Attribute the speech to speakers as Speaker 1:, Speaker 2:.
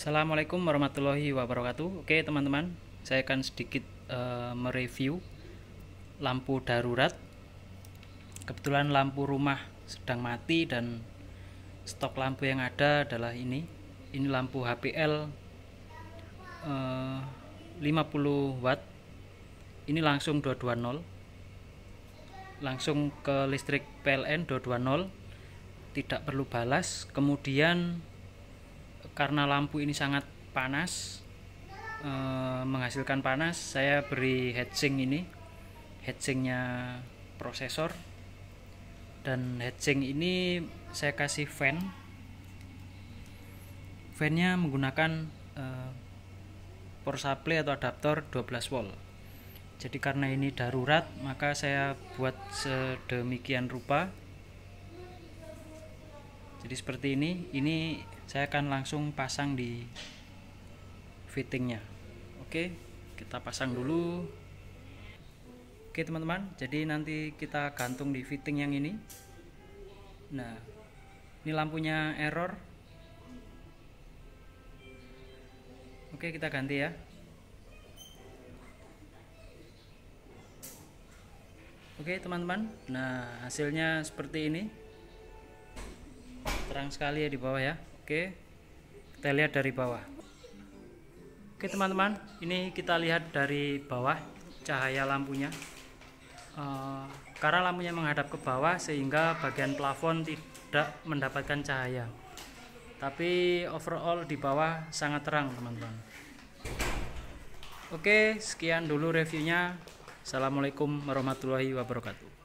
Speaker 1: Assalamualaikum warahmatullahi wabarakatuh. Oke teman-teman, saya akan sedikit uh, mereview lampu darurat. Kebetulan lampu rumah sedang mati dan stok lampu yang ada adalah ini. Ini lampu HPL uh, 50 watt. Ini langsung 220. Langsung ke listrik PLN 220. Tidak perlu balas. Kemudian karena lampu ini sangat panas e, menghasilkan panas saya beri heatsink ini heatsinknya prosesor dan heatsink ini saya kasih fan fannya menggunakan eh, e, power supply atau adaptor 12 volt jadi karena ini darurat maka saya buat sedemikian rupa jadi seperti ini ini saya akan langsung pasang di fittingnya oke kita pasang dulu oke teman-teman jadi nanti kita gantung di fitting yang ini nah ini lampunya error oke kita ganti ya Oke teman-teman, nah hasilnya seperti ini terang sekali ya di bawah ya oke kita lihat dari bawah oke teman-teman ini kita lihat dari bawah cahaya lampunya e, karena lampunya menghadap ke bawah sehingga bagian plafon tidak mendapatkan cahaya tapi overall di bawah sangat terang teman-teman oke sekian dulu reviewnya Assalamualaikum warahmatullahi wabarakatuh